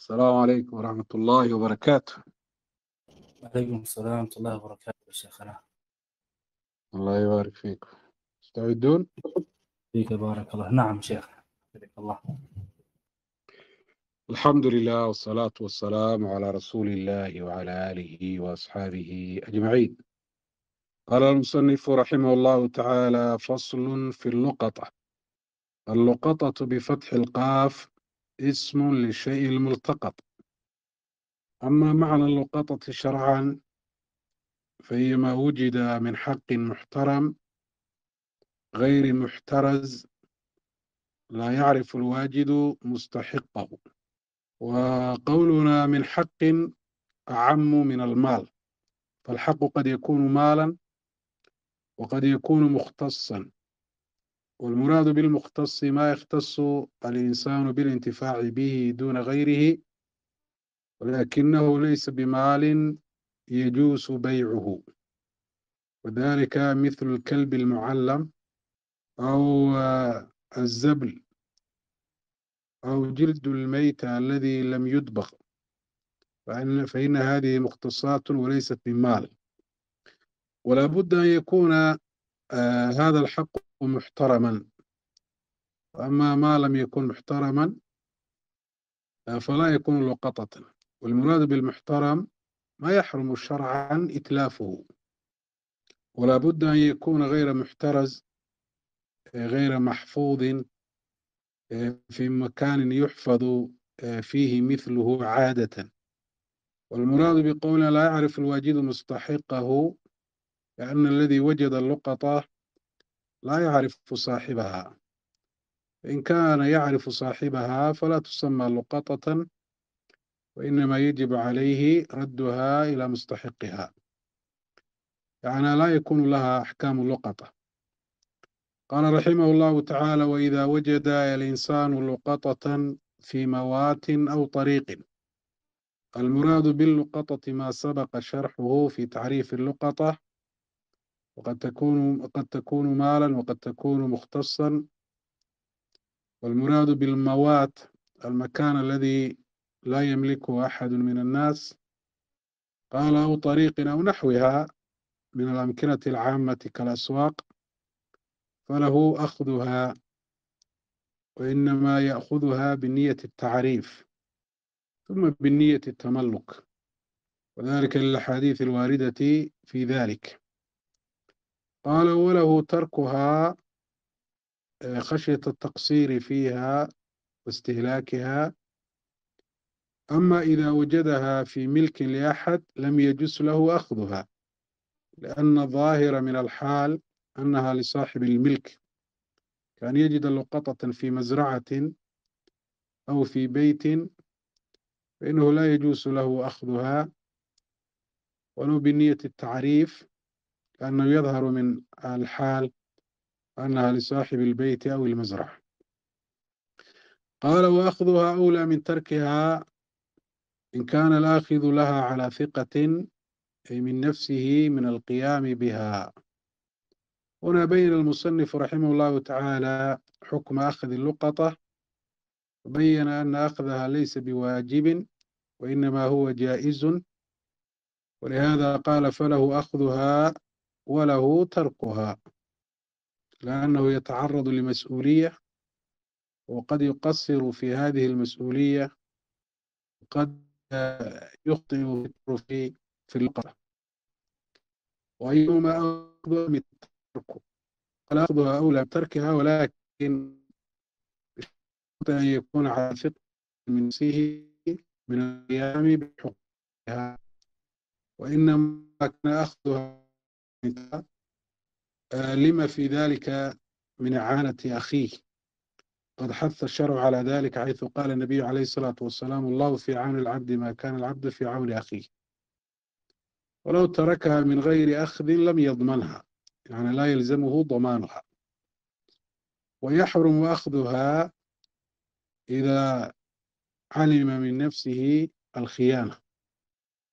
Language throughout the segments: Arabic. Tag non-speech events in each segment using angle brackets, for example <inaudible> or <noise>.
السلام عليكم ورحمة الله وبركاته وعليكم السلام ورحمة الله وبركاته يا شيخنا الله يبارك فيكم مستعدون؟ فيك بارك الله نعم شيخ بارك الله الحمد لله والصلاة والسلام على رسول الله وعلى آله وأصحابه أجمعين قال المصنف رحمه الله تعالى فصل في اللقطة اللقطة بفتح القاف اسم للشيء الملتقط أما معنى اللقطة شرعا فهي ما وجد من حق محترم غير محترز لا يعرف الواجد مستحقه وقولنا من حق أعم من المال فالحق قد يكون مالا وقد يكون مختصا والمراد بالمختص ما يختص الإنسان بالانتفاع به دون غيره ولكنه ليس بمال يجوز بيعه وذلك مثل الكلب المعلم أو آه، الزبل أو جلد الميت الذي لم يطبخ فإن, فإن هذه مختصات وليست بمال ولا بد أن يكون آه، هذا الحق ومحترما وأما ما لم يكن محترما آه، فلا يكون لقطة والمراد بالمحترم ما يحرم شرعا إتلافه ولا بد أن يكون غير محترز آه، غير محفوظ آه، في مكان يحفظ فيه مثله عادة والمراد بقولنا لا يعرف الواجد مستحقه لأن الذي وجد اللقطة لا يعرف صاحبها إن كان يعرف صاحبها فلا تسمى لقطة وإنما يجب عليه ردها إلى مستحقها يعني لا يكون لها أحكام لقطة قال رحمه الله تعالى وإذا وجد الإنسان لقطة في موات أو طريق المراد باللقطة ما سبق شرحه في تعريف اللقطة وقد تكون قد تكون مالا وقد تكون مختصا والمراد بالموات المكان الذي لا يملكه أحد من الناس قال أو طريق أو نحوها من الأمكنة العامة كالأسواق فله أخذها وإنما يأخذها بنية التعريف ثم بنية التملك وذلك للحديث الواردة في ذلك قال وله تركها آه، خشية التقصير فيها واستهلاكها أما إذا وجدها في ملك لأحد لم يجس له أخذها لأن ظاهر من الحال أنها لصاحب الملك كان يجد لقطة في مزرعة أو في بيت فإنه لا يجوز له أخذها ولو بنية التعريف أنه يظهر من الحال أنها لصاحب البيت أو المزرعة قال وأخذها أولى من تركها إن كان الآخذ لها على ثقة أي من نفسه من القيام بها هنا بين المصنف رحمه الله تعالى حكم أخذ اللقطة بين أن أخذها ليس بواجب وإنما هو جائز ولهذا قال فله أخذها وله تركها لأنه يتعرض لمسؤولية وقد يقصر في هذه المسؤولية وقد يخطئ في في القرى وأيهما أولى من تركه أخذها أولى تركها ولكن أن يكون على ثقة من نفسه من القيام بحقوقها وإنما كان أخذها آه، لما في ذلك من إعانة أخيه قد حث الشرع على ذلك حيث قال النبي عليه الصلاة والسلام الله في عون العبد ما كان العبد في عون أخيه ولو تركها من غير أخذ لم يضمنها يعني لا يلزمه ضمانها ويحرم أخذها إذا علم من نفسه الخيانة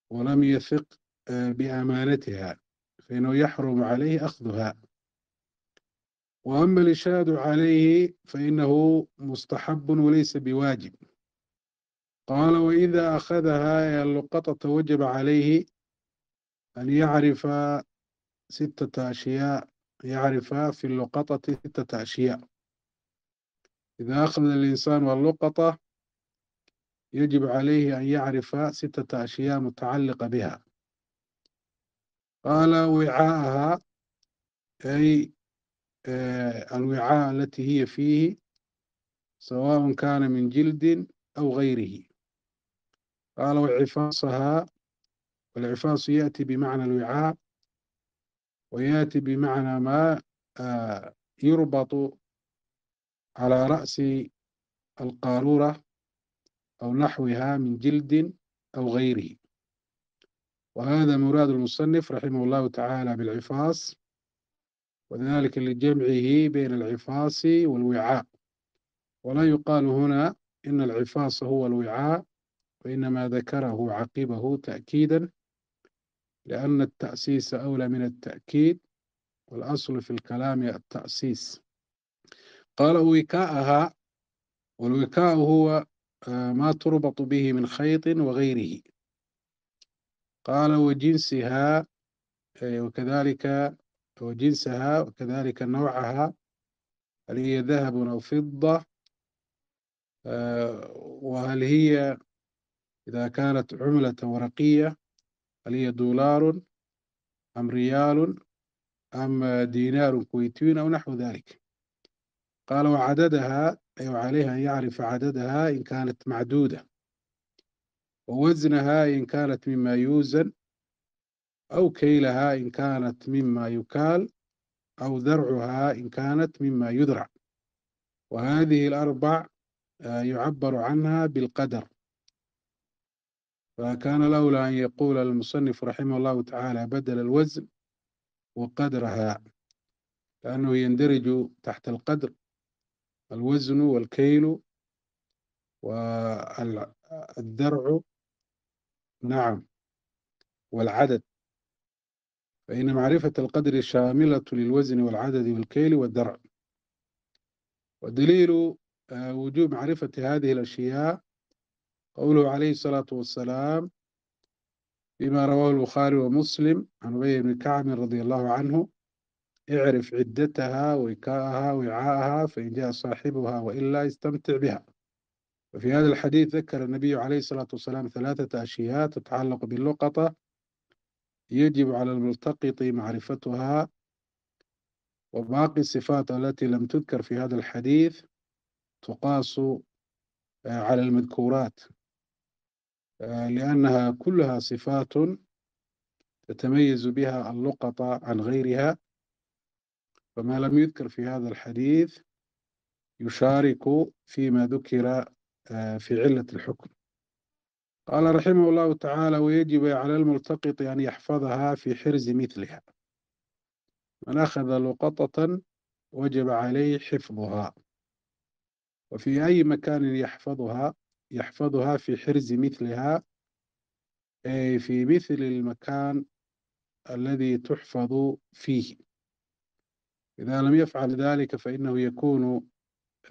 ولم يثق آه، بأمانتها فإنه يحرم عليه أخذها وأما الإشهاد عليه فإنه مستحب وليس بواجب قال وإذا أخذها اللقطة وجب عليه أن يعرف ستة أشياء يعرف في اللقطة ستة أشياء إذا أخذ الإنسان اللقطة يجب عليه أن يعرف ستة أشياء متعلقة بها قال وعاءها أي آه، الوعاء التي هي فيه سواء كان من جلد أو غيره قال وعفاصها والعفاص يأتي بمعنى الوعاء ويأتي بمعنى ما آه، يربط على رأس القارورة أو نحوها من جلد أو غيره وهذا مراد المصنف رحمه الله تعالى بالعفاص وذلك لجمعه بين العفاص والوعاء ولا يقال هنا إن العفاص هو الوعاء وإنما ذكره عقبه تأكيدا لأن التأسيس أولى من التأكيد والأصل في الكلام التأسيس قال وكاءها والوكاء هو آه، ما تربط به من خيط وغيره قال وجنسها يعني وكذلك وجنسها وكذلك نوعها هل هي ذهب أو فضة آه، وهل هي إذا كانت عملة ورقية هل هي دولار أم ريال أم دينار كويتي أو نحو ذلك قال وعددها أي أيوة عليها أن يعرف عددها إن كانت معدودة ووزنها إن كانت مما يوزن أو كيلها إن كانت مما يكال أو ذرعها إن كانت مما يذرع وهذه الأربع آه، يعبر عنها بالقدر فكان لولا أن يقول المصنف رحمه الله تعالى بدل الوزن وقدرها لأنه يندرج تحت القدر الوزن والكيل والدرع نعم والعدد فإن معرفة القدر شاملة للوزن والعدد والكيل والدرع ودليل آه، وجوب معرفة هذه الأشياء قوله عليه الصلاة والسلام فيما رواه البخاري ومسلم عن أبي بن كعب رضي الله عنه اعرف عدتها وكاءها وعاءها فإن جاء صاحبها وإلا استمتع بها وفي هذا الحديث ذكر النبي عليه الصلاة والسلام ثلاثة أشياء تتعلق باللقطة يجب على الملتقط معرفتها وباقي الصفات التي لم تذكر في هذا الحديث تقاس آه، على المذكورات آه، لأنها كلها صفات تتميز بها اللقطة عن غيرها فما لم يذكر في هذا الحديث يشارك فيما ذكر في علة الحكم قال رحمه الله تعالى ويجب على الملتقط أن يحفظها في حرز مثلها من أخذ لقطة وجب عليه حفظها وفي أي مكان يحفظها يحفظها في حرز مثلها أي في مثل المكان الذي تحفظ فيه إذا لم يفعل ذلك فإنه يكون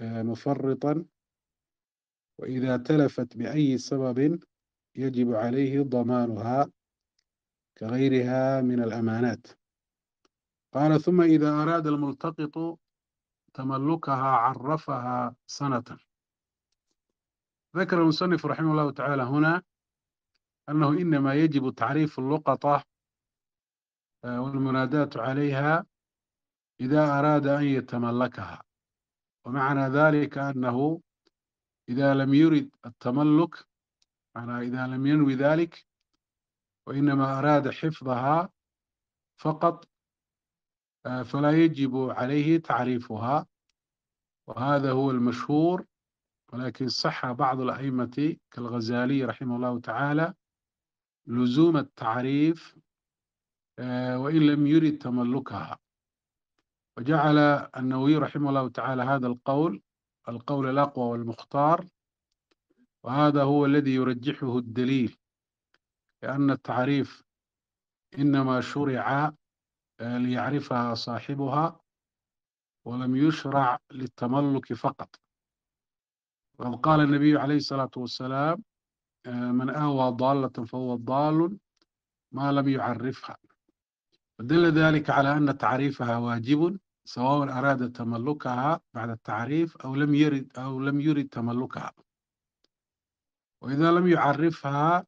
آه، مفرطا وإذا تلفت بأي سبب يجب عليه ضمانها كغيرها من الأمانات قال ثم إذا أراد الملتقط تملكها عرفها سنة ذكر المصنف رحمه الله تعالى هنا أنه إنما يجب تعريف اللقطة والمناداة عليها إذا أراد أن يتملكها ومعنى ذلك أنه إذا لم يرد التملك أنا إذا لم ينوي ذلك وإنما أراد حفظها فقط آه، فلا يجب عليه تعريفها وهذا هو المشهور ولكن صح بعض الأئمة كالغزالي رحمه الله تعالى لزوم التعريف آه، وإن لم يرد تملكها وجعل النووي رحمه الله تعالى هذا القول القول الأقوى والمختار وهذا هو الذي يرجحه الدليل لأن التعريف إنما شرع آه، ليعرفها صاحبها ولم يشرع للتملك فقط وقد قال النبي عليه الصلاة والسلام آه، من آوى ضالة فهو ضال ما لم يعرفها ودل ذلك على أن تعريفها واجب سواء أراد تملكها بعد التعريف أو لم يرد أو لم يرد تملكها وإذا لم يعرفها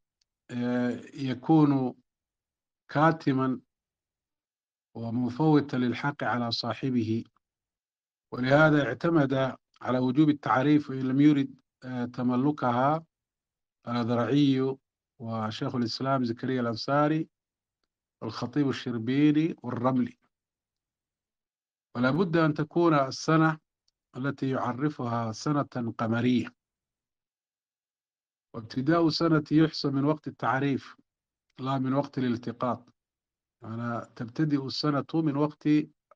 يكون كاتما ومفوتا للحق على صاحبه ولهذا اعتمد على وجوب التعريف وإن لم يرد تملكها الأذرعي وشيخ الإسلام زكريا الأنصاري والخطيب الشربيني والرملي ولا أن تكون السنة التي يعرفها سنة قمرية وابتداء سنة يحسب من وقت التعريف لا من وقت الالتقاط يعني تبتدئ السنة من وقت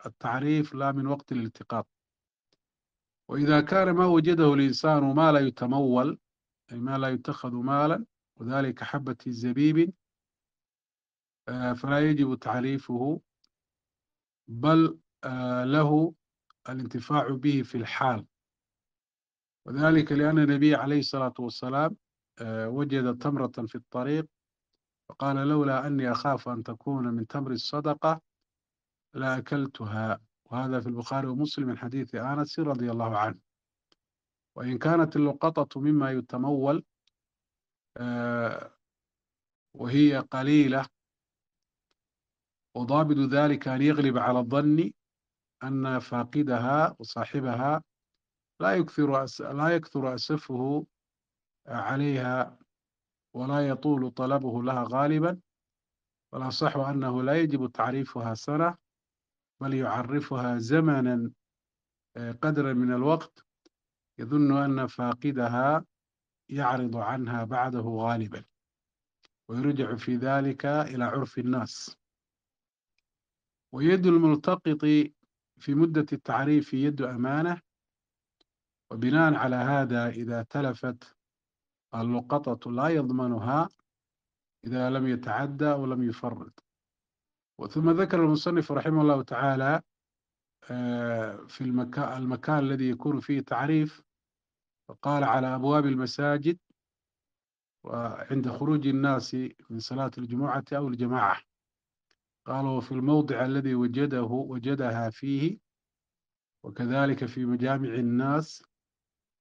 التعريف لا من وقت الالتقاط وإذا كان ما وجده الإنسان ما لا يتمول أي ما لا يتخذ مالا وذلك حبة زبيب فلا يجب تعريفه بل آه، له الانتفاع به في الحال وذلك لأن النبي عليه الصلاة والسلام آه، وجد تمرة في الطريق فقال لولا أني أخاف أن تكون من تمر الصدقة لأكلتها وهذا في البخاري ومسلم من حديث أنس رضي الله عنه وإن كانت اللقطة مما يتمول آه، وهي قليلة وضابط ذلك أن يغلب على الظن أن فاقدها وصاحبها لا يكثر لا يكثر أسفه عليها ولا يطول طلبه لها غالبا والأصح أنه لا يجب تعريفها سنة بل يعرفها زمنا آه، قدرا من الوقت يظن أن فاقدها يعرض عنها بعده غالبا ويرجع في ذلك إلى عرف الناس ويد الملتقط في مدة التعريف يد أمانة وبناء على هذا إذا تلفت اللقطة لا يضمنها إذا لم يتعدى ولم يفرط وثم ذكر المصنف رحمه الله تعالى آه، في المكان, المكان الذي يكون فيه تعريف فقال على أبواب المساجد وعند خروج الناس من صلاة الجمعة أو الجماعة قال وفي الموضع الذي وجده وجدها فيه وكذلك في مجامع الناس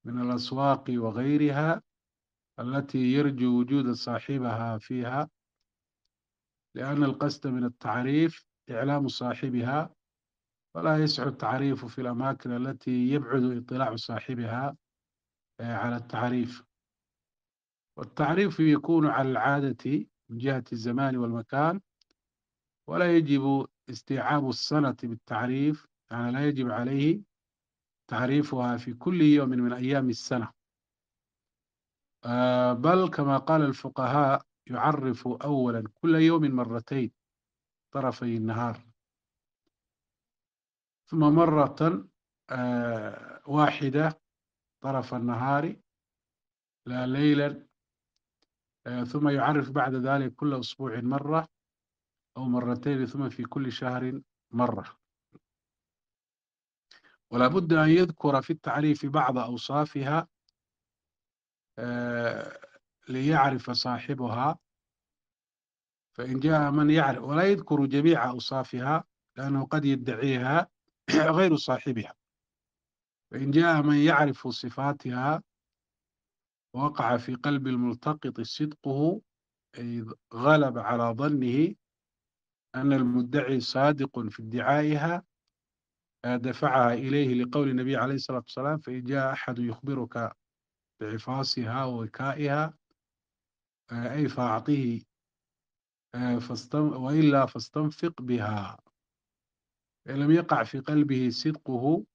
من الأسواق وغيرها التي يرجو وجود صاحبها فيها لأن القصد من التعريف إعلام صاحبها فلا يسع التعريف في الأماكن التي يبعد اطلاع صاحبها آه، على التعريف والتعريف يكون على العادة من جهة الزمان والمكان ولا يجب استيعاب السنة بالتعريف يعني لا يجب عليه تعريفها في كل يوم من أيام السنة آه، بل كما قال الفقهاء يعرف أولا كل يوم مرتين طرفي النهار ثم مرة آه، واحدة طرف النهار لا ليلا آه، ثم يعرف بعد ذلك كل أسبوع مرة أو مرتين ثم في كل شهر مرة ولا بد أن يذكر في التعريف بعض أوصافها آه، ليعرف صاحبها فإن جاء من يعرف ولا يذكر جميع أوصافها لأنه قد يدعيها <coughs> غير صاحبها فإن جاء من يعرف صفاتها وقع في قلب الملتقط صدقه أي غلب على ظنه أن المدعي صادق في ادعائها دفعها إليه لقول النبي عليه الصلاة والسلام فإن جاء أحد يخبرك بعفاصها ووكائها أي فأعطه فاستم وإلا فاستنفق بها إن لم يقع في قلبه صدقه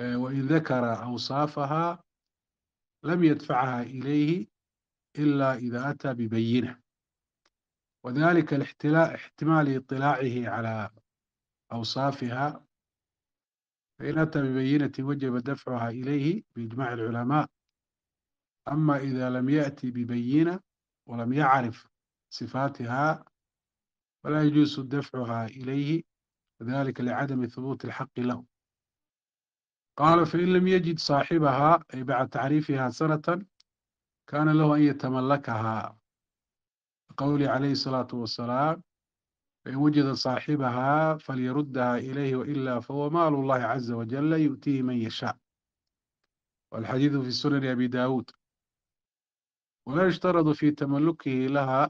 وإن ذكر أوصافها لم يدفعها إليه إلا إذا أتى ببينه وذلك احتمال اطلاعه على أوصافها فإن أتى ببينة وجب دفعها إليه بإجماع العلماء أما إذا لم يأتي ببينة ولم يعرف صفاتها فلا يجوز دفعها إليه وذلك لعدم ثبوت الحق له قال فإن لم يجد صاحبها أي بعد تعريفها سنة كان له أن يتملكها قول عليه الصلاة والسلام فإن وجد صاحبها فليردها إليه وإلا فهو مال الله عز وجل يؤتيه من يشاء والحديث في سنن أبي داود ولا يشترط في تملكه لها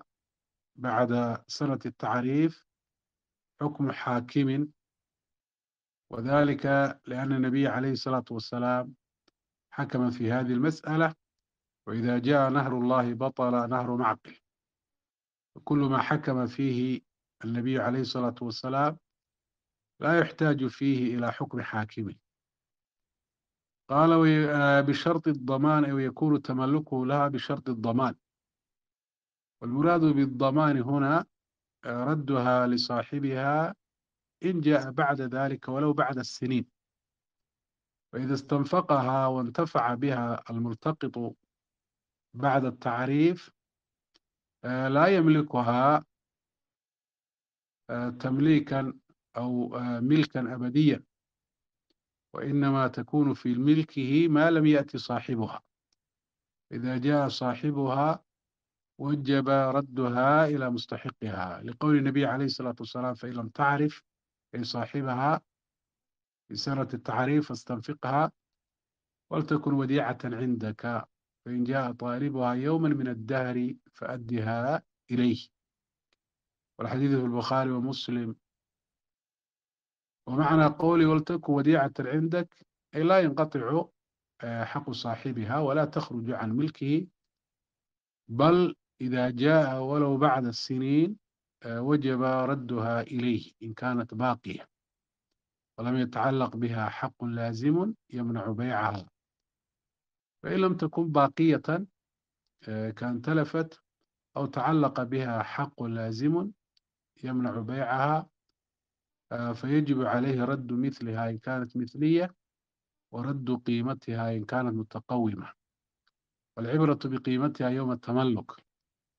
بعد سنة التعريف حكم حاكم وذلك لأن النبي عليه الصلاة والسلام حكم في هذه المسألة وإذا جاء نهر الله بطل نهر معقل كل ما حكم فيه النبي عليه الصلاة والسلام لا يحتاج فيه إلى حكم حاكم قال آه، بشرط الضمان أو يكون تملكه لها بشرط الضمان والمراد بالضمان هنا آه، ردها لصاحبها إن جاء بعد ذلك ولو بعد السنين فإذا استنفقها وانتفع بها الملتقط بعد التعريف آه، لا يملكها آه، تمليكا أو آه، ملكا أبديا وإنما تكون في ملكه ما لم يأتي صاحبها إذا جاء صاحبها وجب ردها إلى مستحقها لقول النبي عليه الصلاة والسلام فإن لم تعرف أي صاحبها في سنة التعريف فاستنفقها ولتكن وديعة عندك فإن جاء طالبها يوما من الدهر فأدها إليه والحديث في البخاري ومسلم ومعنى قولي ولتك وديعة عندك أي لا ينقطع آه، حق صاحبها ولا تخرج عن ملكه بل إذا جاء ولو بعد السنين آه، وجب ردها إليه إن كانت باقية ولم يتعلق بها حق لازم يمنع بيعها فإن لم تكن باقية آه، كان تلفت أو تعلق بها حق لازم يمنع بيعها آه، فيجب عليه رد مثلها إن كانت مثلية ورد قيمتها إن كانت متقومة والعبرة بقيمتها يوم التملك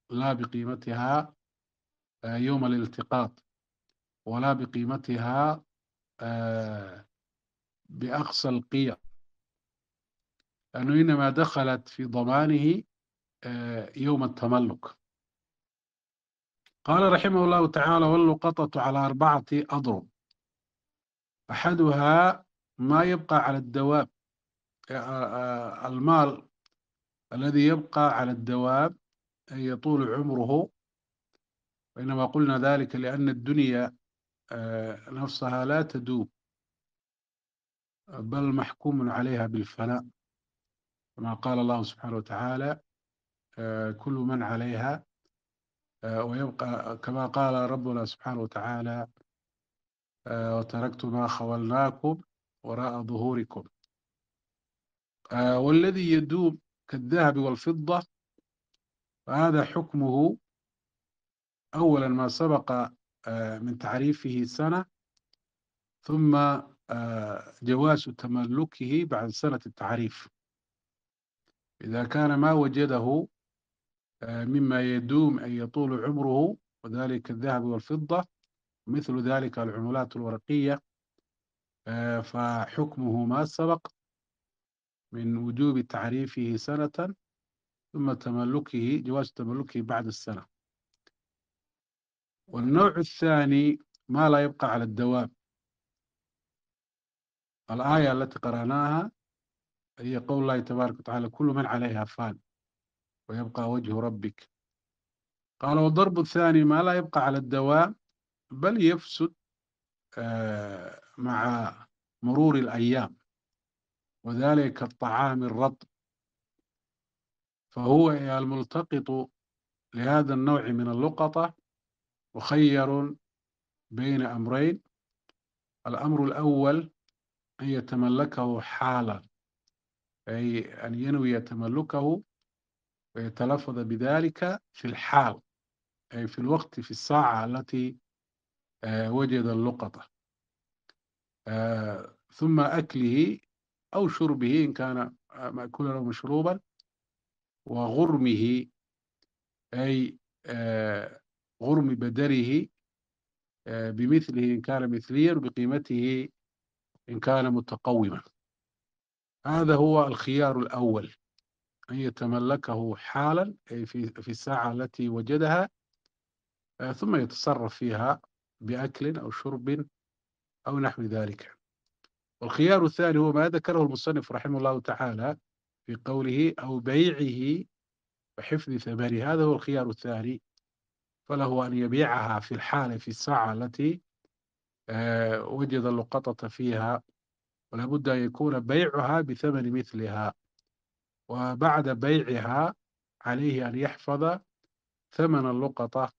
لا بقيمتها آه، يوم الالتقاط ولا بقيمتها بأقصى القيم لأنه إنما دخلت في ضمانه آه، يوم التملك قال رحمه الله تعالى واللقطة على أربعة أضرب أحدها ما يبقى على الدواب آه، آه، المال الذي يبقى على الدواب يطول عمره وإنما قلنا ذلك لأن الدنيا نفسها لا تدوب بل محكوم عليها بالفناء كما قال الله سبحانه وتعالى آه، كل من عليها آه، ويبقى كما قال ربنا سبحانه وتعالى آه، وتركت ما خولناكم وراء ظهوركم والذي يدوم كالذهب والفضة فهذا حكمه أولا ما سبق من تعريفه سنة ثم جواز تملكه بعد سنة التعريف إذا كان ما وجده آه، مما يدوم أن يطول عمره وذلك الذهب والفضة مثل ذلك العملات الورقية آه، فحكمه ما سبق من وجوب تعريفه سنة ثم تملكه جواز تملكه بعد السنة والنوع الثاني ما لا يبقى على الدوام الآية التي قرأناها هي قول الله تبارك وتعالى كل من عليها فان ويبقى وجه ربك قال والضرب الثاني ما لا يبقى على الدوام بل يفسد آه، مع مرور الأيام وذلك الطعام الرطب فهو الملتقط لهذا النوع من اللقطة مخير بين أمرين الأمر الأول أن يتملكه حالا أي أن ينوي تملكه ويتلفظ بذلك في الحال أي في الوقت في الساعة التي آه، وجد اللقطة آه، ثم أكله أو شربه إن كان آه، مأكولا أو مشروبا وغرمه أي غرم بدره بمثله إن كان مثليا وبقيمته إن كان متقوما هذا هو الخيار الأول أن يتملكه حالا في في الساعة التي وجدها آه، ثم يتصرف فيها بأكل أو شرب أو نحو ذلك والخيار الثاني هو ما ذكره المصنف رحمه الله تعالى في قوله أو بيعه وحفظ ثمنه هذا هو الخيار الثاني فله أن يبيعها في الحالة في الساعة التي آه، وجد اللقطة فيها ولا بد أن يكون بيعها بثمن مثلها وبعد بيعها عليه أن يحفظ ثمن اللقطة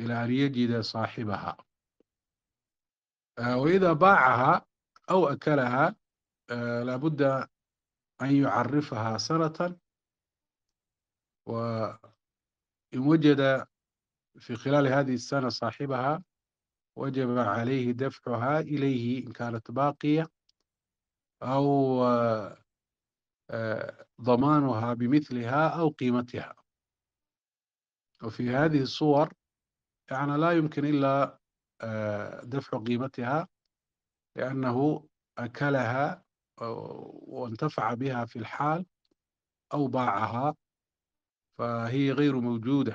إلى أن يجد صاحبها آه، وإذا باعها أو أكلها آه، لابد أن يعرفها سنة وإن وجد في خلال هذه السنة صاحبها وجب عليه دفعها إليه إن كانت باقية أو آه، ضمانها بمثلها أو قيمتها وفي هذه الصور يعني لا يمكن إلا آه، دفع قيمتها لأنه أكلها وانتفع بها في الحال أو باعها فهي غير موجودة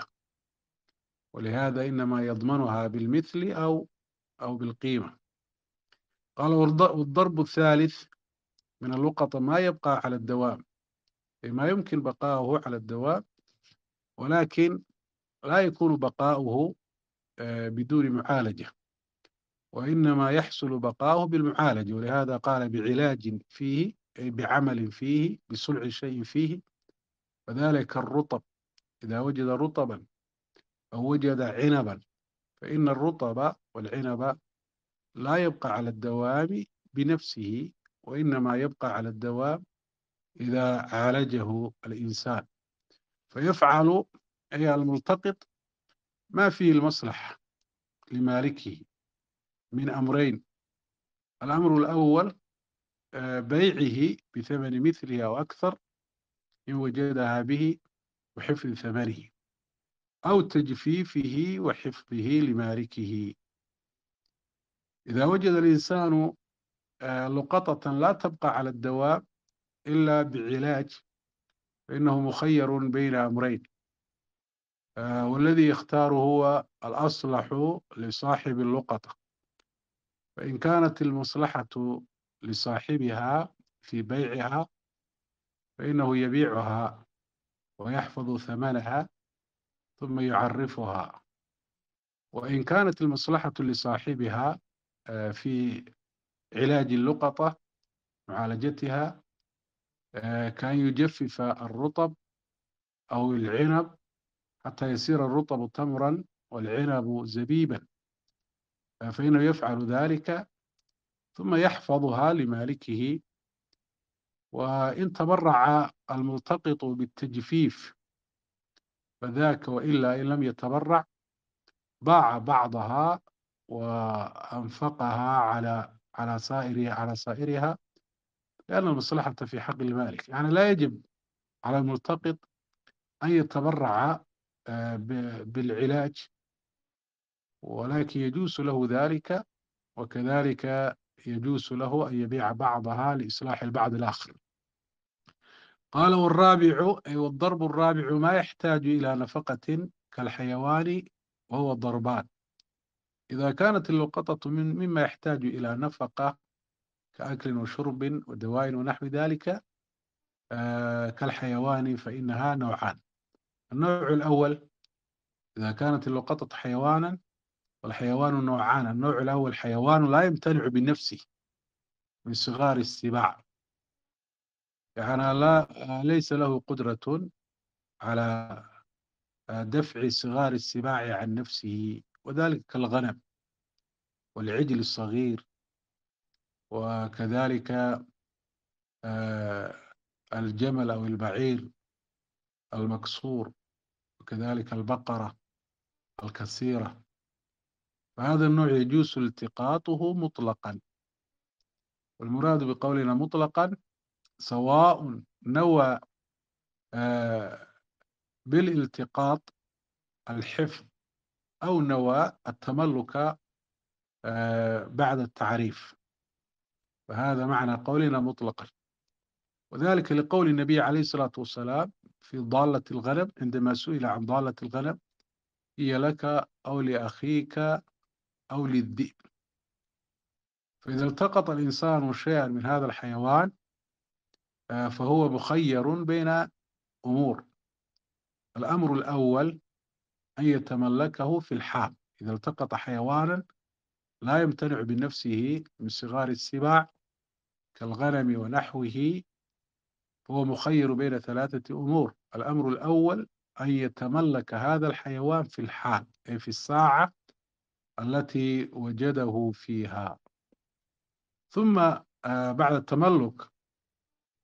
ولهذا إنما يضمنها بالمثل أو أو بالقيمة قال والضرب الثالث من اللقطة ما يبقى على الدوام إيه، ما يمكن بقاؤه على الدوام ولكن لا يكون بقاؤه آه، بدون معالجة وإنما يحصل بقاؤه بالمعالجة ولهذا قال بعلاج فيه أي بعمل فيه بصنع شيء فيه وذلك الرطب إذا وجد رطبا أو وجد عنبا فإن الرطب والعنب لا يبقى على الدوام بنفسه وإنما يبقى على الدوام إذا عالجه الإنسان فيفعل أي الملتقط ما فيه المصلحة لمالكه من أمرين الأمر الأول آه، بيعه بثمن مثله أو أكثر إن وجدها به وحفظ ثمنه أو تجفيفه وحفظه لمالكه إذا وجد الإنسان آه، لقطة لا تبقى على الدواء إلا بعلاج فإنه مخير بين أمرين آه، والذي يختار هو الأصلح لصاحب اللقطة فإن كانت المصلحة لصاحبها في بيعها فإنه يبيعها ويحفظ ثمنها ثم يعرفها وإن كانت المصلحة لصاحبها آه، في علاج اللقطة معالجتها آه، كان يجفف الرطب أو العنب حتى يصير الرطب تمرا والعنب زبيبا آه، فإنه يفعل ذلك ثم يحفظها لمالكه وإن تبرع الملتقط بالتجفيف فذاك وإلا إن لم يتبرع باع بعضها وأنفقها على على صائر على صائرها لأن المصلحة في حق المالك يعني لا يجب على الملتقط أن يتبرع آه، بالعلاج ولكن يجوز له ذلك وكذلك يجوز له أن يبيع بعضها لإصلاح البعض الآخر قال والرابع أي والضرب الرابع ما يحتاج إلى نفقة كالحيوان وهو الضربات إذا كانت القطط مما يحتاج إلى نفقة كأكل وشرب ودواء ونحو ذلك آه، كالحيوان فإنها نوعان النوع الأول إذا كانت القطط حيوانا والحيوان نوعان النوع الأول حيوان لا يمتنع بنفسه من صغار السباع يعني لا ليس له قدرة على آه، دفع صغار السباع عن نفسه وذلك كالغنم والعجل الصغير وكذلك آه، الجمل أو البعير المكسور وكذلك البقرة الكثيرة فهذا النوع يجوز التقاطه مطلقا والمراد بقولنا مطلقا سواء نوى آه، بالالتقاط الحفظ أو نوى التملك آه، بعد التعريف فهذا معنى قولنا مطلقا وذلك لقول النبي عليه الصلاة والسلام في ضالة الغنم عندما سئل عن ضالة الغنم هي لك أو لأخيك أو للذئب فإذا التقط الإنسان شيئا من هذا الحيوان آه، فهو مخير بين أمور الأمر الأول أن يتملكه في الحال إذا التقط حيوانا لا يمتنع بنفسه من صغار السباع كالغنم ونحوه هو مخير بين ثلاثة أمور الأمر الأول أن يتملك هذا الحيوان في الحال أي في الساعة التي وجده فيها ثم آه، بعد التملك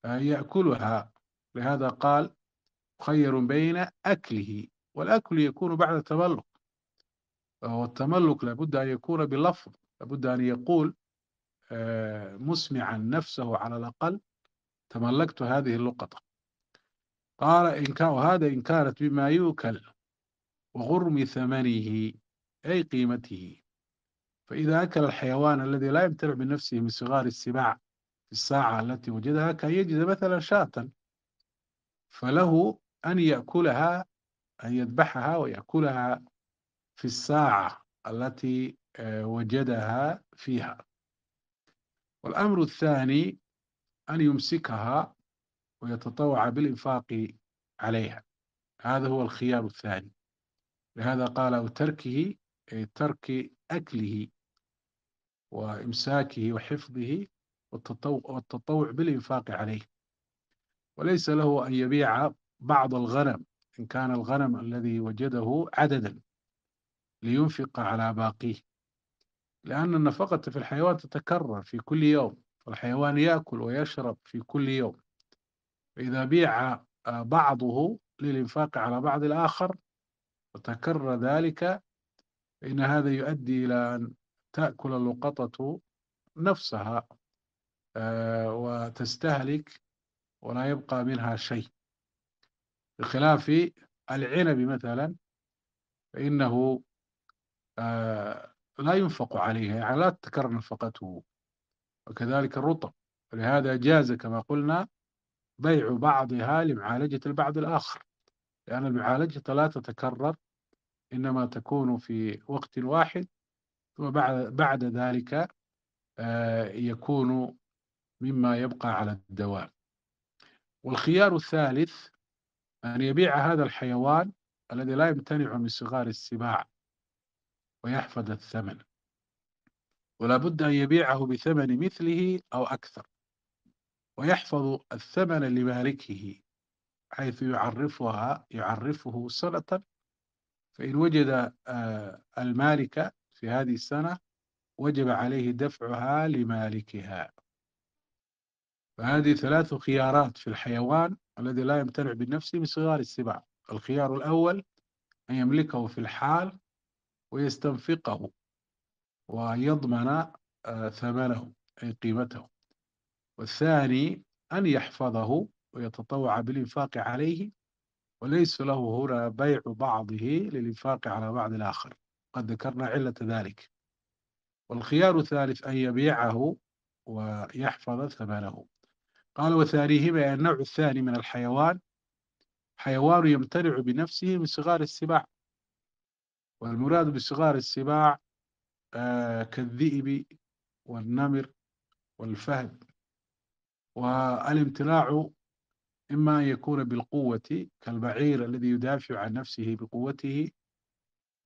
آه، يأكلها لهذا قال مخير بين أكله والأكل يكون بعد التملق والتملق لابد أن يكون بلفظ لابد أن يقول آه، مسمعا نفسه على الأقل تملكت هذه اللقطة قال إن كان وهذا إن كانت بما يوكل وغرم ثمنه أي قيمته فإذا أكل الحيوان الذي لا يمتنع من نفسه من صغار السباع في الساعة التي وجدها كان يجد مثلا شاة فله أن يأكلها أن يذبحها ويأكلها في الساعة التي آه، وجدها فيها والأمر الثاني أن يمسكها ويتطوع بالإنفاق عليها هذا هو الخيار الثاني لهذا قال تركه ترك أكله وإمساكه وحفظه والتطوع بالإنفاق عليه وليس له أن يبيع بعض الغنم إن كان الغنم الذي وجده عددا لينفق على باقيه لأن النفقة في الحيوان تتكرر في كل يوم والحيوان يأكل ويشرب في كل يوم فإذا بيع آه، بعضه للإنفاق على بعض الآخر وتكرر ذلك فإن هذا يؤدي إلى أن تأكل اللقطة نفسها آه، وتستهلك ولا يبقى منها شيء بخلاف العنب مثلا فإنه آه، لا ينفق عليها يعني لا تتكرر نفقته وكذلك الرطب ولهذا جاز كما قلنا بيع بعضها لمعالجة البعض الآخر لأن المعالجة لا تتكرر إنما تكون في وقت واحد ثم بعد, ذلك آه، يكون مما يبقى على الدوام والخيار الثالث أن يبيع هذا الحيوان الذي لا يمتنع من صغار السباع ويحفظ الثمن ولا بد أن يبيعه بثمن مثله أو أكثر ويحفظ الثمن لمالكه حيث يعرفها يعرفه سنة فإن وجد آه، المالكة في هذه السنة وجب عليه دفعها لمالكها فهذه ثلاث خيارات في الحيوان الذي لا يمتنع بالنفس صغار السباع الخيار الأول أن يملكه في الحال ويستنفقه ويضمن آه، ثمنه أي قيمته والثاني أن يحفظه ويتطوع بالإنفاق عليه وليس له هنا بيع بعضه للإنفاق على بعض الآخر قد ذكرنا علة ذلك والخيار الثالث أن يبيعه ويحفظ ثمنه قال يعني النوع الثاني من الحيوان حيوان يمتنع بنفسه من صغار السباع والمراد بصغار السباع آه، كالذئب والنمر والفهد والامتناع إما أن يكون بالقوة كالبعير الذي يدافع عن نفسه بقوته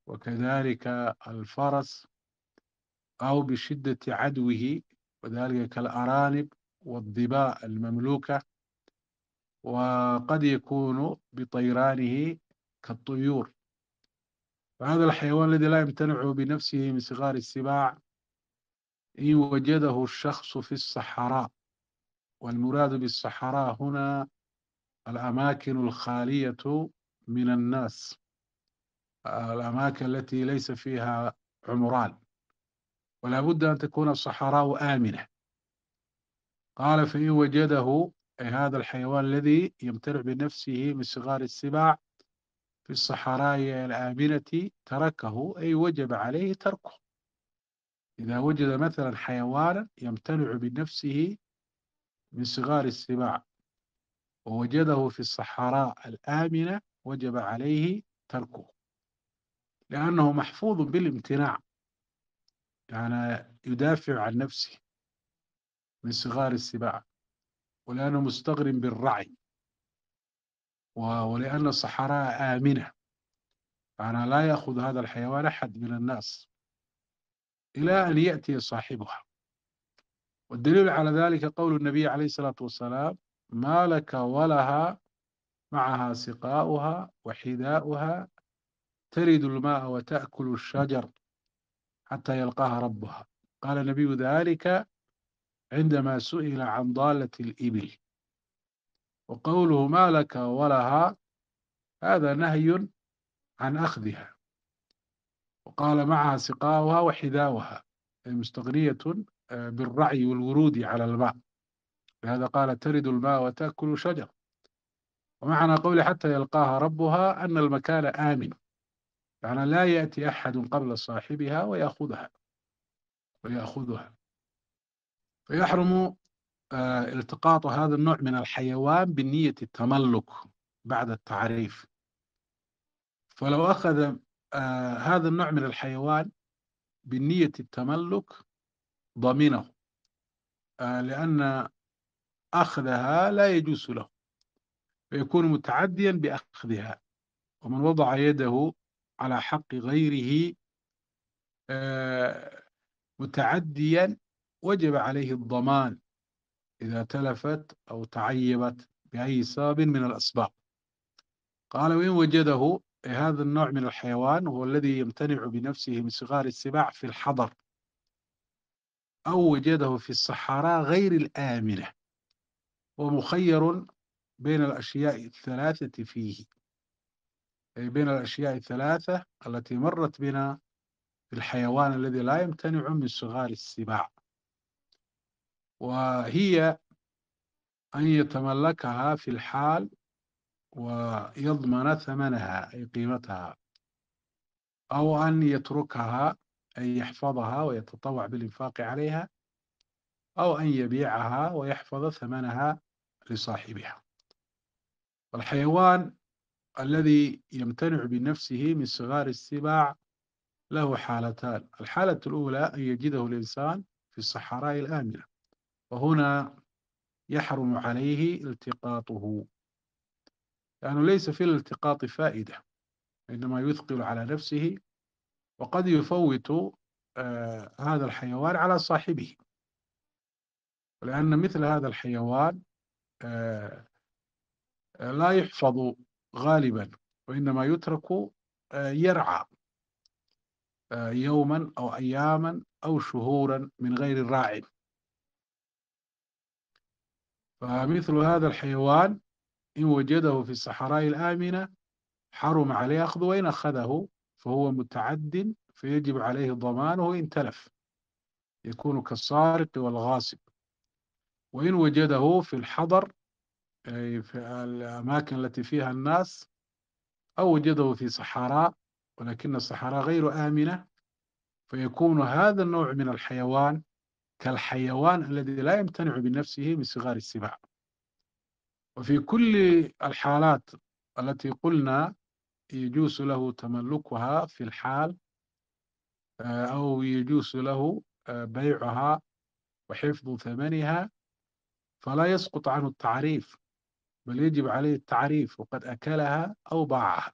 وكذلك الفرس أو بشدة عدوه وذلك كالأرانب والضباء المملوكة وقد يكون بطيرانه كالطيور فهذا الحيوان الذي لا يمتنع بنفسه من صغار السباع إن وجده الشخص في الصحراء والمراد بالصحراء هنا الأماكن الخالية من الناس الأماكن التي ليس فيها عمران ولا بد أن تكون الصحراء آمنة قال فإن وجده أي هذا الحيوان الذي يمتلئ بنفسه من صغار السباع في الصحراء الآمنة تركه أي وجب عليه تركه إذا وجد مثلا حيوانا يمتنع بنفسه من صغار السباع ووجده في الصحراء الآمنة وجب عليه تركه لأنه محفوظ بالامتناع يعني يدافع عن نفسه من صغار السباع ولأنه مستغرم بالرعي ولأن الصحراء آمنة فأنا لا يأخذ هذا الحيوان أحد من الناس إلى أن يأتي صاحبها والدليل على ذلك قول النبي عليه الصلاة والسلام ما لك ولها معها سقاؤها وحذاؤها ترد الماء وتأكل الشجر حتى يلقاها ربها قال النبي ذلك عندما سئل عن ضالة الإبل وقوله ما لك ولها هذا نهي عن أخذها وقال معها سقاؤها وحذاؤها مستغنية آه، بالرعي والورود على الماء لهذا قال ترد الماء وتأكل شجر ومعنى قول حتى يلقاها ربها أن المكان آمن يعني لا يأتي أحد قبل صاحبها ويأخذها ويأخذها فيحرم آه، التقاط هذا النوع من الحيوان بنية التملك بعد التعريف فلو أخذ آه، هذا النوع من الحيوان بنية التملك ضمنه آه، لأن أخذها لا يجوز له فيكون متعديا بأخذها ومن وضع يده على حق غيره متعديا وجب عليه الضمان إذا تلفت أو تعيبت بأي سبب من الأسباب قال وإن وجده هذا النوع من الحيوان هو الذي يمتنع بنفسه من صغار السباع في الحضر أو وجده في الصحراء غير الآمنة ومخير بين الأشياء الثلاثة فيه أي بين الأشياء الثلاثة التي مرت بنا في الحيوان الذي لا يمتنع من صغار السباع وهي أن يتملكها في الحال ويضمن ثمنها أي قيمتها أو أن يتركها أي يحفظها ويتطوع بالإنفاق عليها أو أن يبيعها ويحفظ ثمنها لصاحبها والحيوان الذي يمتنع بنفسه من صغار السباع له حالتان الحالة الأولى أن يجده الإنسان في الصحراء الآمنة وهنا يحرم عليه التقاطه لأنه يعني ليس في الالتقاط فائدة إنما يثقل على نفسه وقد يفوت آه، هذا الحيوان على صاحبه لأن مثل هذا الحيوان آه، لا يحفظ غالبا وإنما يترك آه، يرعى يوما أو أياما أو شهورا من غير الراعي فمثل هذا الحيوان إن وجده في الصحراء الآمنة حرم عليه أخذه وإن أخذه فهو متعد فيجب عليه ضمانه إن تلف يكون كالسارق والغاصب وإن وجده في الحضر أي في الأماكن التي فيها الناس أو وجده في صحراء ولكن الصحراء غير آمنة فيكون هذا النوع من الحيوان كالحيوان الذي لا يمتنع بنفسه من صغار السباع وفي كل الحالات التي قلنا يجوز له تملكها في الحال آه، أو يجوز له آه، بيعها وحفظ ثمنها فلا يسقط عنه التعريف بل يجب عليه التعريف وقد أكلها أو باعها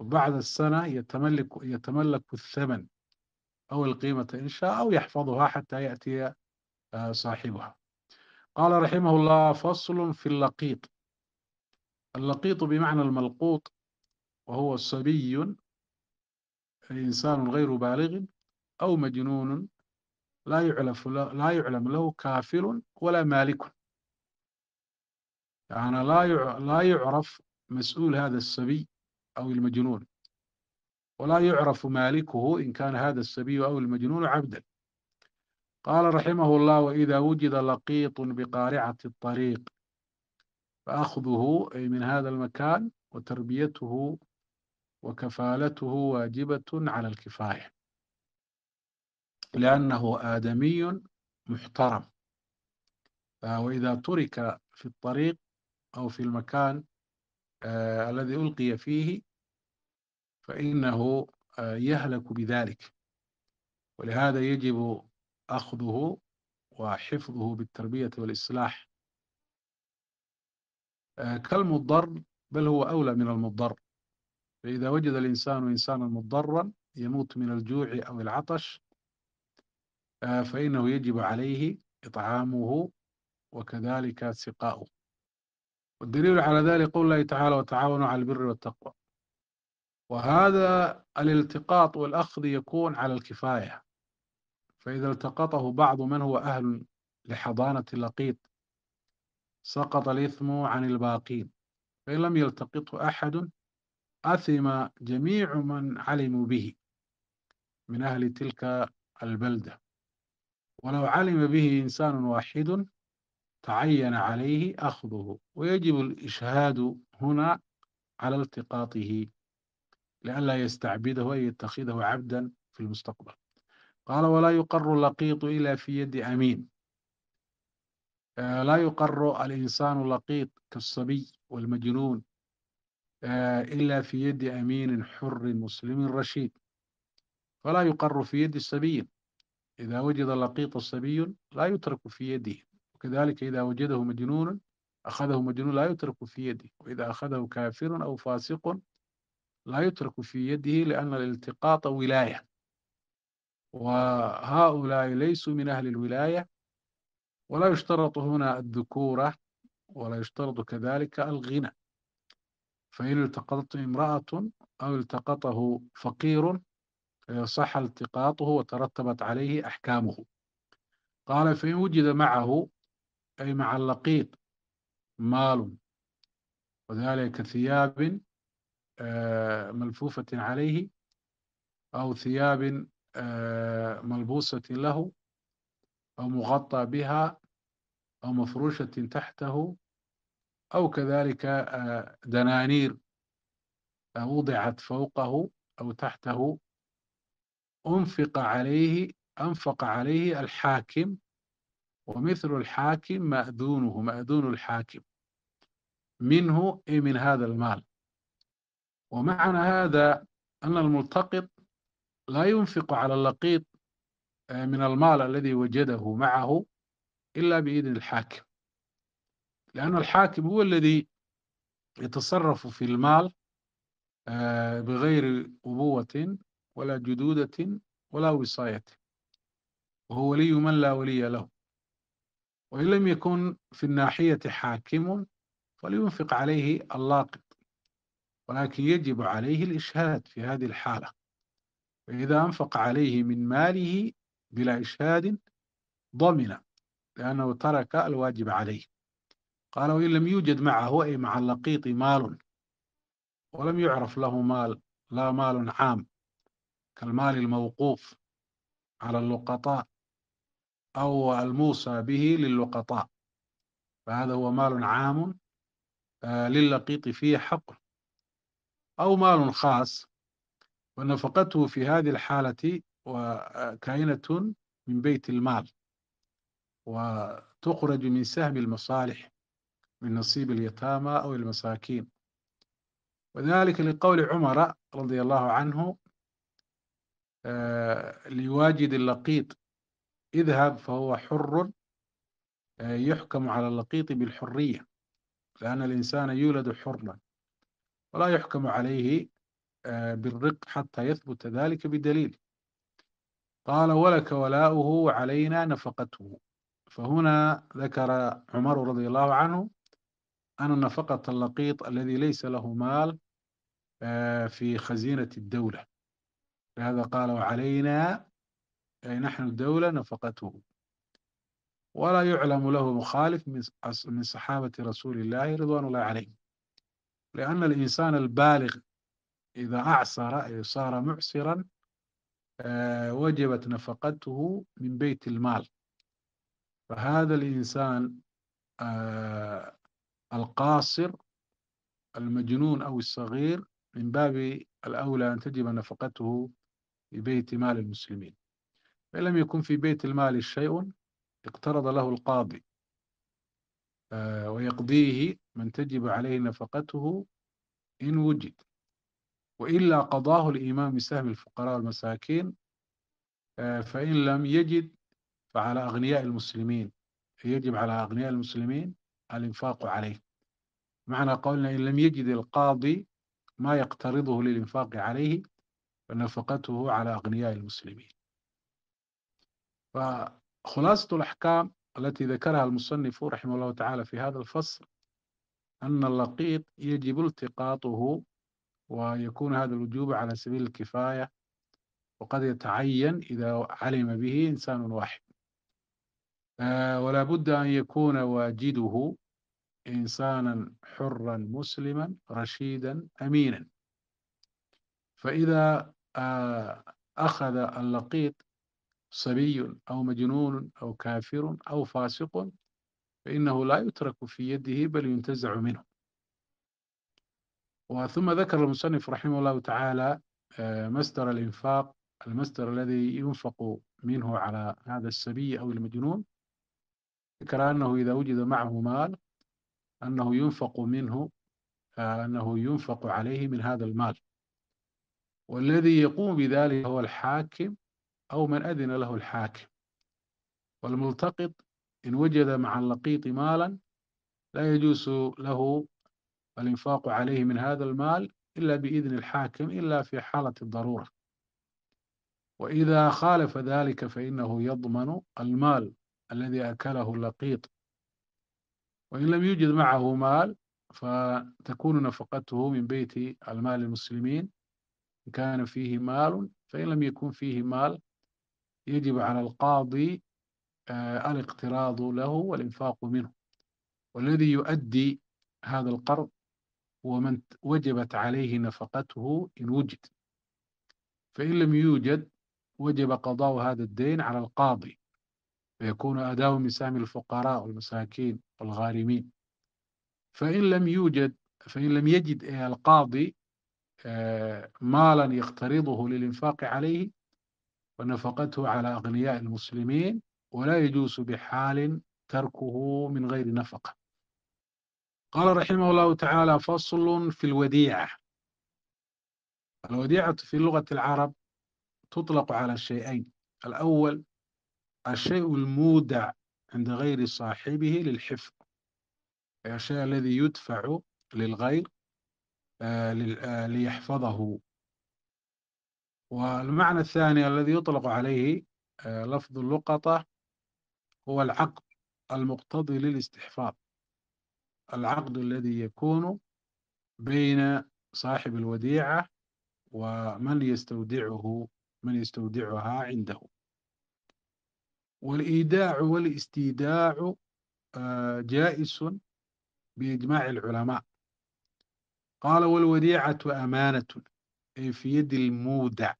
وبعد السنة يتملك, يتملك الثمن أو القيمة إن شاء أو يحفظها حتى يأتي آه، صاحبها قال رحمه الله فصل في اللقيط اللقيط بمعنى الملقوط وهو صبي إنسان غير بالغ أو مجنون لا يعلم لا يعلم له كافر ولا مالك يعني لا لا يعرف مسؤول هذا الصبي أو المجنون ولا يعرف مالكه إن كان هذا السبي أو المجنون عبدا قال رحمه الله وإذا وجد لقيط بقارعة الطريق فأخذه أي من هذا المكان وتربيته وكفالته واجبة على الكفاية لأنه آدمي محترم وإذا ترك في الطريق أو في المكان آه الذي ألقي فيه فإنه آه، يهلك بذلك ولهذا يجب أخذه وحفظه بالتربية والإصلاح آه، كالمضر بل هو أولى من المضر فإذا وجد الإنسان إنسانا مضرا يموت من الجوع أو العطش آه، فإنه يجب عليه إطعامه وكذلك سقاؤه والدليل على ذلك قول الله تعالى وتعاونوا على البر والتقوى وهذا الالتقاط والأخذ يكون على الكفاية فإذا التقطه بعض من هو أهل لحضانة اللقيط سقط الإثم عن الباقين فإن لم يلتقطه أحد أثم جميع من علموا به من أهل تلك البلدة ولو علم به إنسان واحد تعين عليه أخذه ويجب الإشهاد هنا على التقاطه لئلا يستعبده أي يتخذه عبدا في المستقبل قال ولا يقر اللقيط إلا في يد أمين آه، لا يقر الإنسان اللقيط كالصبي والمجنون آه، إلا في يد أمين حر مسلم رشيد فلا يقر في يد الصبي إذا وجد اللقيط الصبي لا يترك في يده وكذلك إذا وجده مجنون أخذه مجنون لا يترك في يده وإذا أخذه كافر أو فاسق لا يترك في يده لأن الالتقاط ولاية وهؤلاء ليسوا من أهل الولاية ولا يشترط هنا الذكورة ولا يشترط كذلك الغنى فإن التقطت امرأة أو التقطه فقير صح التقاطه وترتبت عليه أحكامه قال فإن وجد معه أي مع اللقيط مال وذلك ثياب آه، ملفوفة عليه أو ثياب آه، ملبوسة له أو مغطى بها أو مفروشة تحته أو كذلك آه، دنانير وضعت فوقه أو تحته أنفق عليه أنفق عليه الحاكم ومثل الحاكم مأذونه مأذون الحاكم منه أي من هذا المال ومعنى هذا أن الملتقط لا ينفق على اللقيط آه، من المال الذي وجده معه إلا بإذن الحاكم لأن الحاكم هو الذي يتصرف في المال آه، بغير أبوة ولا جدودة ولا وصاية وهو ولي من لا ولي له وإن لم يكن في الناحية حاكم فلينفق عليه اللاقط ولكن يجب عليه الإشهاد في هذه الحالة فإذا أنفق عليه من ماله بلا إشهاد ضمن لأنه ترك الواجب عليه قال وإن لم يوجد معه أي مع اللقيط مال ولم يعرف له مال لا مال عام كالمال الموقوف على اللقطاء أو الموصى به للقطاء فهذا هو مال عام آه، للقيط فيه حق أو مال خاص ونفقته في هذه الحالة وكائنة من بيت المال وتخرج من سهم المصالح من نصيب اليتامى أو المساكين وذلك لقول عمر رضي الله عنه آه، لواجد اللقيط اذهب فهو حر آه، يحكم على اللقيط بالحرية لأن الإنسان يولد حرا ولا يحكم عليه آه، بالرق حتى يثبت ذلك بدليل قال ولك ولاؤه علينا نفقته فهنا ذكر عمر رضي الله عنه أن نفقة اللقيط الذي ليس له مال آه، في خزينة الدولة لهذا قال وعلينا أي نحن الدولة نفقته ولا يعلم له مخالف من صحابة رسول الله رضوان الله عليه لأن الإنسان البالغ إذا أعسر صار معسرا آه، وجبت نفقته من بيت المال فهذا الإنسان آه، القاصر المجنون أو الصغير من باب الأولى أن تجب نفقته ببيت مال المسلمين فإن لم يكن في بيت المال شيء اقترض له القاضي آه، ويقضيه من تجب عليه نفقته إن وجد وإلا قضاه الإمام بسهم الفقراء والمساكين آه، فإن لم يجد فعلى أغنياء المسلمين يجب على أغنياء المسلمين الإنفاق عليه معنى قولنا إن لم يجد القاضي ما يقترضه للإنفاق عليه فنفقته على أغنياء المسلمين فخلاصة الأحكام التي ذكرها المصنف رحمه الله تعالى في هذا الفصل أن اللقيط يجب التقاطه ويكون هذا الوجوب على سبيل الكفاية وقد يتعين إذا علم به إنسان واحد آه، ولا بد أن يكون واجده إنسانا حرا مسلما رشيدا أمينا فإذا آه، أخذ اللقيط صبي أو مجنون أو كافر أو فاسق فإنه لا يترك في يده بل ينتزع منه وثم ذكر المصنف رحمه الله تعالى آه، مصدر الإنفاق المصدر الذي ينفق منه على هذا السبي أو المجنون ذكر أنه إذا وجد معه مال أنه ينفق منه آه، أنه ينفق عليه من هذا المال والذي يقوم بذلك هو الحاكم أو من أذن له الحاكم والملتقط إن وجد مع اللقيط مالا لا يجوز له الإنفاق عليه من هذا المال إلا بإذن الحاكم إلا في حالة الضرورة وإذا خالف ذلك فإنه يضمن المال الذي أكله اللقيط وإن لم يوجد معه مال فتكون نفقته من بيت المال المسلمين إن كان فيه مال فإن لم يكن فيه مال يجب على القاضي آه، الاقتراض له والإنفاق منه والذي يؤدي هذا القرض هو من وجبت عليه نفقته إن وجد فإن لم يوجد وجب قضاء هذا الدين على القاضي فيكون أداء من سامي الفقراء والمساكين والغارمين فإن لم يوجد فإن لم يجد القاضي آه، مالا يقترضه للإنفاق عليه ونفقته على أغنياء المسلمين ولا يجوز بحال تركه من غير نفقة قال رحمه الله تعالى فصل في الوديعة الوديعة في لغة العرب تطلق على شيئين الأول الشيء المودع عند غير صاحبه للحفظ الشيء الذي يدفع للغير آه، آه، ليحفظه والمعنى الثاني الذي يطلق عليه آه، لفظ اللقطة هو العقد المقتضي للاستحفاظ العقد الذي يكون بين صاحب الوديعة ومن يستودعه من يستودعها عنده والإيداع والاستيداع آه، جائز بإجماع العلماء قال والوديعة أمانة في يد المودع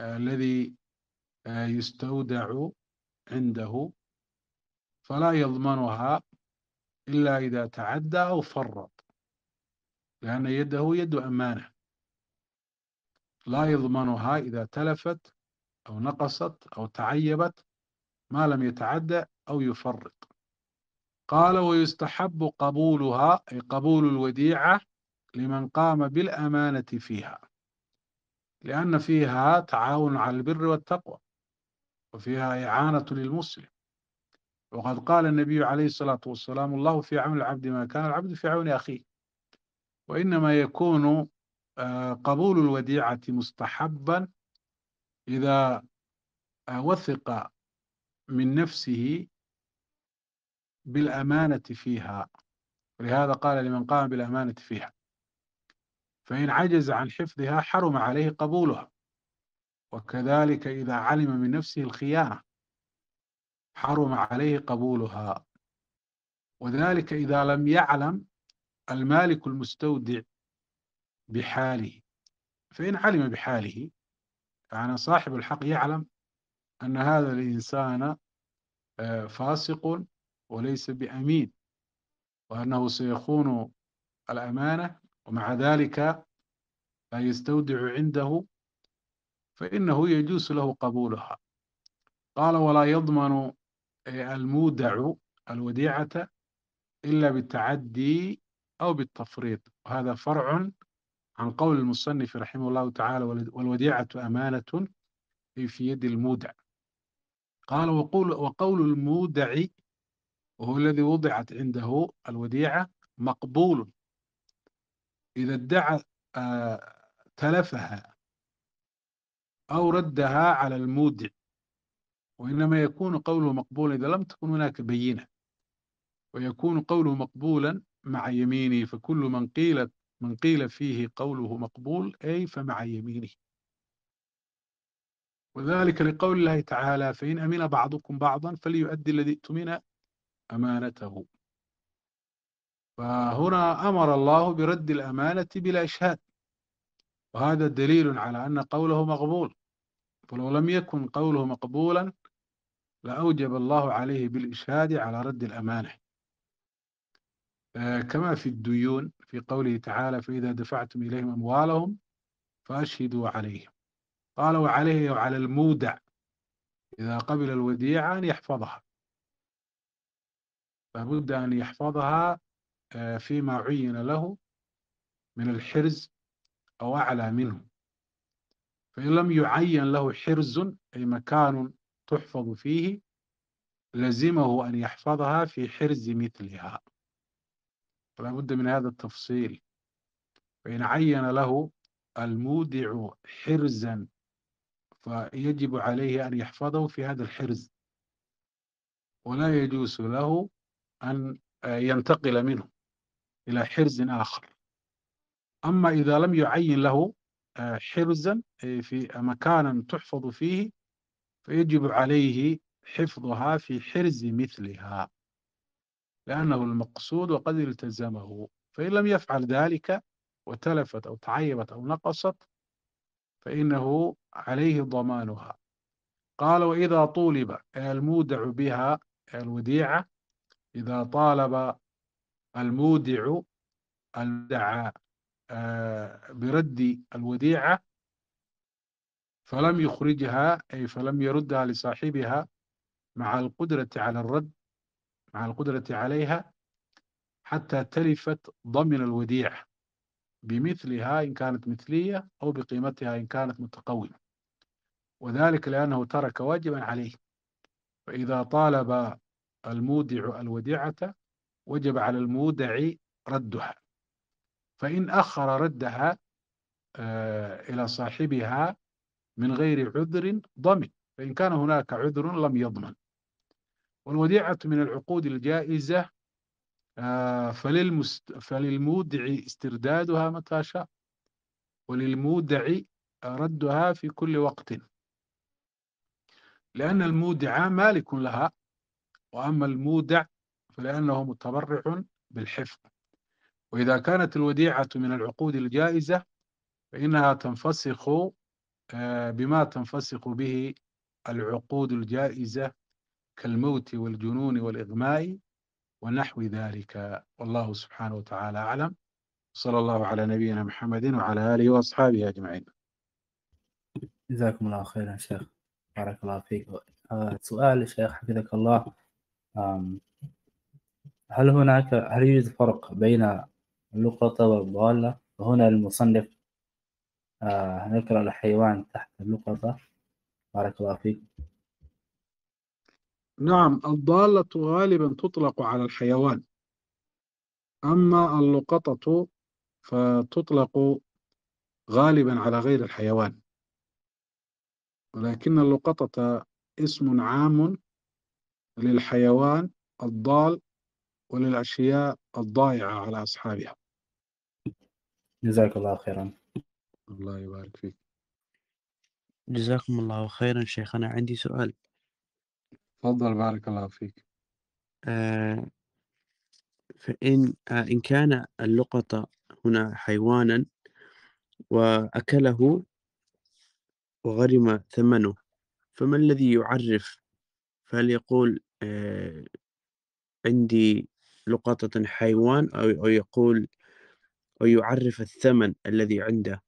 الذي آه، يستودع عنده فلا يضمنها إلا إذا تعدى أو فرط لأن يده يد أمانة لا يضمنها إذا تلفت أو نقصت أو تعيبت ما لم يتعدى أو يفرط قال ويستحب قبولها أي قبول الوديعة لمن قام بالأمانة فيها لأن فيها تعاون على البر والتقوى وفيها إعانة للمسلم وقد قال النبي عليه الصلاة والسلام الله في عون العبد ما كان العبد في عون أخيه وإنما يكون آه، قبول الوديعة مستحبا إذا وثق من نفسه بالأمانة فيها ولهذا قال لمن قام بالأمانة فيها فإن عجز عن حفظها حرم عليه قبولها وكذلك إذا علم من نفسه الخيانة حرم عليه قبولها وذلك إذا لم يعلم المالك المستودع بحاله فإن علم بحاله فأنا يعني صاحب الحق يعلم أن هذا الإنسان آه، فاسق وليس بأمين وأنه سيخون الأمانة ومع ذلك لا يستودع عنده فإنه يجوز له قبولها قال ولا يضمن المودع الوديعة إلا بالتعدي أو بالتفريط وهذا فرع عن قول المصنف رحمه الله تعالى والوديعة أمانة في يد المودع قال وقول, وقول المودع وهو الذي وضعت عنده الوديعة مقبول إذا ادعى آه، تلفها أو ردها على المودع وإنما يكون قوله مقبولا إذا لم تكن هناك بينة ويكون قوله مقبولا مع يمينه فكل من قيل من قيل فيه قوله مقبول أي فمع يمينه وذلك لقول الله تعالى فإن أمن بعضكم بعضا فليؤدي الذي اؤتمن أمانته فهنا أمر الله برد الأمانة بلا إشهاد وهذا دليل على أن قوله مقبول فلو لم يكن قوله مقبولا لأوجب الله عليه بالإشهاد على رد الأمانة آه، كما في الديون في قوله تعالى فإذا دفعتم إليهم أموالهم فأشهدوا عليهم قال وعليه وعلى المودع إذا قبل الوديعة أن يحفظها لابد أن يحفظها آه، فيما عين له من الحرز أو أعلى منه فإن لم يعين له حرز أي مكان تحفظ فيه لزمه أن يحفظها في حرز مثلها فلا بد من هذا التفصيل فإن عين له المودع حرزا فيجب عليه أن يحفظه في هذا الحرز ولا يجوز له أن آه، ينتقل منه إلى حرز آخر أما إذا لم يعين له آه، حرزا في مكانا تحفظ فيه فيجب عليه حفظها في حرز مثلها لأنه المقصود وقد التزمه فإن لم يفعل ذلك وتلفت أو تعيبت أو نقصت فإنه عليه ضمانها قال وإذا طولب المودع بها الوديعة إذا طالب المودع المدعى آه، برد الوديعة فلم يخرجها أي فلم يردها لصاحبها مع القدرة على الرد مع القدرة عليها حتى تلفت ضمن الوديعة بمثلها إن كانت مثلية أو بقيمتها إن كانت متقومة وذلك لأنه ترك واجبا عليه فإذا طالب المودع الوديعة وجب على المودع ردها فإن أخر ردها آه، إلى صاحبها من غير عذر ضمن فإن كان هناك عذر لم يضمن والوديعة من العقود الجائزة آه، فللمست... فللمودع استردادها متى شاء وللمودع ردها في كل وقت لأن المودع مالك لها وأما المودع لأنه متبرع بالحفظ وإذا كانت الوديعة من العقود الجائزة فإنها تنفسخ آه، بما تنفسخ به العقود الجائزة كالموت والجنون والإغماء ونحو ذلك والله سبحانه وتعالى أعلم صلى الله على نبينا محمد وعلى آله وأصحابه أجمعين جزاكم الله خيرا شيخ بارك الله فيك آه، سؤال شيخ حفظك الله هل هناك هل يوجد فرق بين اللقطة والضالة؟ وهنا المصنف آه نقرأ الحيوان تحت اللقطة بارك الله فيك نعم الضالة غالبا تطلق على الحيوان أما اللقطة فتطلق غالبا على غير الحيوان ولكن اللقطة اسم عام للحيوان الضال وللأشياء الضائعة على أصحابها جزاك الله خيرا الله يبارك فيك جزاكم الله خيرا شيخ أنا عندي سؤال تفضل بارك الله فيك آه فإن آه إن كان اللقطة هنا حيوانا وأكله وغرم ثمنه فما الذي يعرف فهل يقول آه عندي لقطة حيوان أو يقول أو يعرف الثمن الذي عنده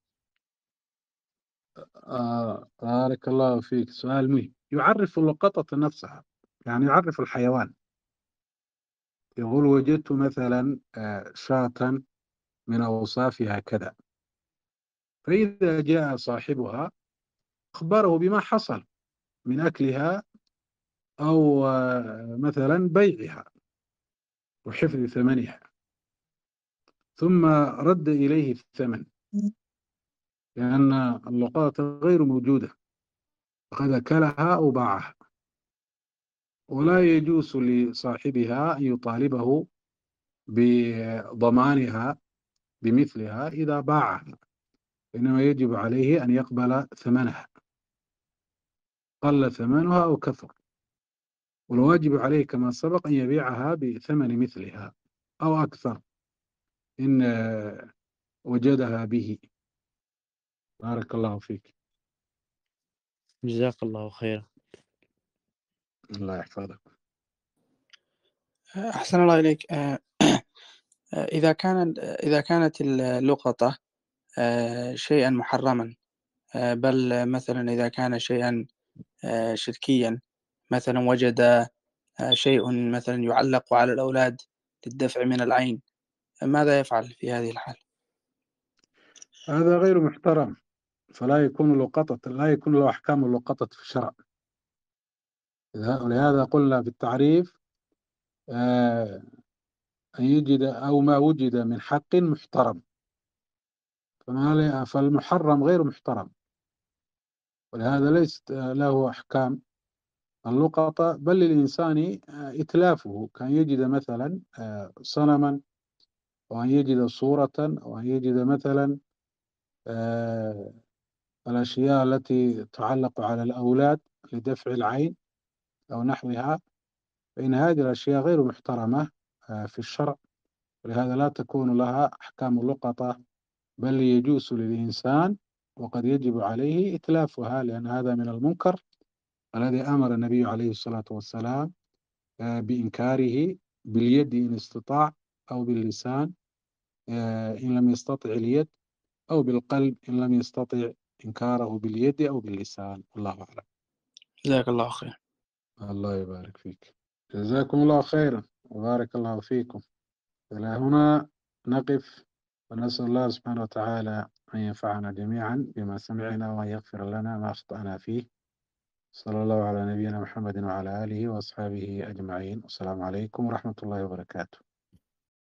آه، بارك الله فيك سؤال مي يعرف اللقطة نفسها يعني يعرف الحيوان يقول وجدت مثلا آه، شاة من أوصافها كذا فإذا جاء صاحبها أخبره بما حصل من أكلها أو آه، مثلا بيعها وحفظ ثمنها ثم رد إليه الثمن لأن اللقاط غير موجودة فقد أكلها أو باعها ولا يجوز لصاحبها أن يطالبه بضمانها بمثلها إذا باعها إنما يجب عليه أن يقبل ثمنها قل ثمنها أو كثر والواجب عليه كما سبق أن يبيعها بثمن مثلها أو أكثر إن وجدها به بارك الله فيك جزاك الله خيرا الله يحفظك أحسن الله إليك آه، آه، إذا كان إذا كانت اللقطة آه، شيئا محرما بل مثلا إذا كان شيئا شركيا مثلا وجد آه، شيء مثلا يعلق على الأولاد للدفع من العين ماذا يفعل في هذه الحالة؟ هذا غير محترم فلا يكون له قطط لا يكون له أحكام لقطة في الشرع لهذا قلنا في التعريف آه، أن يجد أو ما وجد من حق محترم فالمحرم غير محترم ولهذا ليس له أحكام اللقطة بل للإنسان آه، إتلافه كأن يجد مثلا آه، صنما وأن يجد صورة وأن يجد مثلا آه، الأشياء التي تعلق على الأولاد لدفع العين أو نحوها فإن هذه الأشياء غير محترمة في الشرع ولهذا لا تكون لها أحكام اللقطة بل يجوز للإنسان وقد يجب عليه إتلافها لأن هذا من المنكر الذي أمر النبي عليه الصلاة والسلام آه، بإنكاره باليد إن استطاع أو باللسان آه، إن لم يستطع اليد أو بالقلب إن لم يستطع إنكاره باليد أو باللسان الله أعلم جزاك الله خير الله يبارك فيك جزاكم الله خيرا وبارك الله فيكم إلى هنا نقف ونسأل الله سبحانه وتعالى أن ينفعنا جميعا بما سمعنا وأن يغفر لنا ما أخطأنا فيه صلى الله على نبينا محمد وعلى آله وأصحابه أجمعين والسلام عليكم ورحمة الله وبركاته